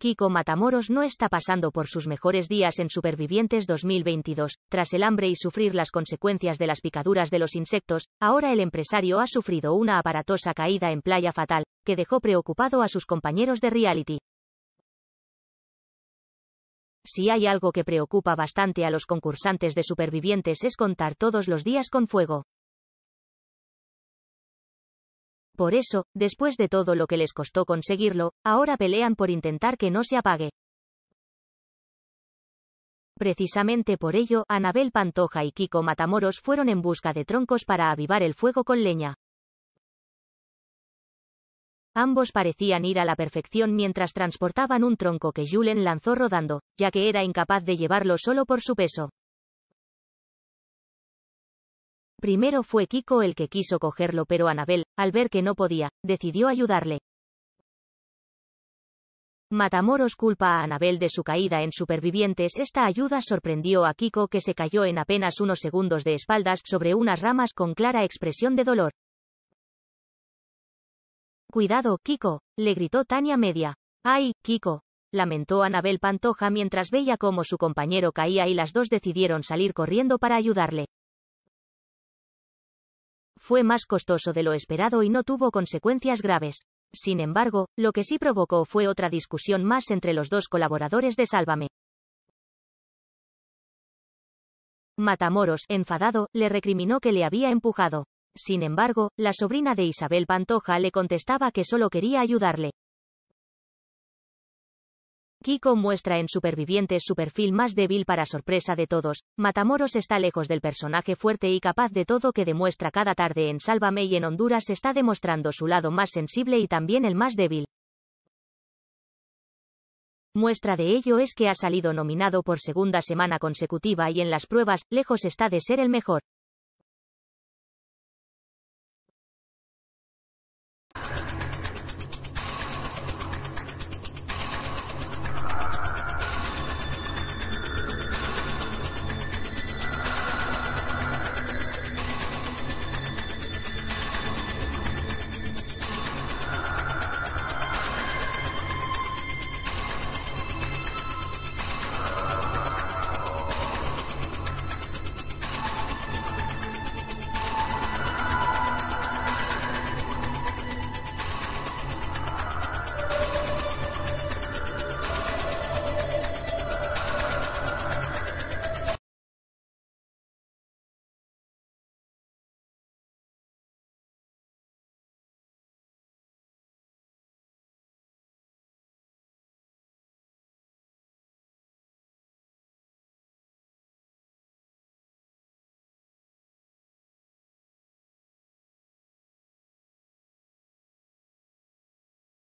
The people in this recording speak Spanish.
Kiko Matamoros no está pasando por sus mejores días en Supervivientes 2022. Tras el hambre y sufrir las consecuencias de las picaduras de los insectos, ahora el empresario ha sufrido una aparatosa caída en Playa Fatal, que dejó preocupado a sus compañeros de reality. Si hay algo que preocupa bastante a los concursantes de Supervivientes es contar todos los días con fuego. Por eso, después de todo lo que les costó conseguirlo, ahora pelean por intentar que no se apague. Precisamente por ello, Anabel Pantoja y Kiko Matamoros fueron en busca de troncos para avivar el fuego con leña. Ambos parecían ir a la perfección mientras transportaban un tronco que Julen lanzó rodando, ya que era incapaz de llevarlo solo por su peso. Primero fue Kiko el que quiso cogerlo pero Anabel, al ver que no podía, decidió ayudarle. Matamoros culpa a Anabel de su caída en Supervivientes. Esta ayuda sorprendió a Kiko que se cayó en apenas unos segundos de espaldas sobre unas ramas con clara expresión de dolor. Cuidado, Kiko, le gritó Tania Media. ¡Ay, Kiko! lamentó Anabel Pantoja mientras veía cómo su compañero caía y las dos decidieron salir corriendo para ayudarle fue más costoso de lo esperado y no tuvo consecuencias graves. Sin embargo, lo que sí provocó fue otra discusión más entre los dos colaboradores de Sálvame. Matamoros, enfadado, le recriminó que le había empujado. Sin embargo, la sobrina de Isabel Pantoja le contestaba que solo quería ayudarle. Kiko muestra en Supervivientes su perfil más débil para sorpresa de todos. Matamoros está lejos del personaje fuerte y capaz de todo que demuestra cada tarde en Sálvame y en Honduras está demostrando su lado más sensible y también el más débil. Muestra de ello es que ha salido nominado por segunda semana consecutiva y en las pruebas, lejos está de ser el mejor.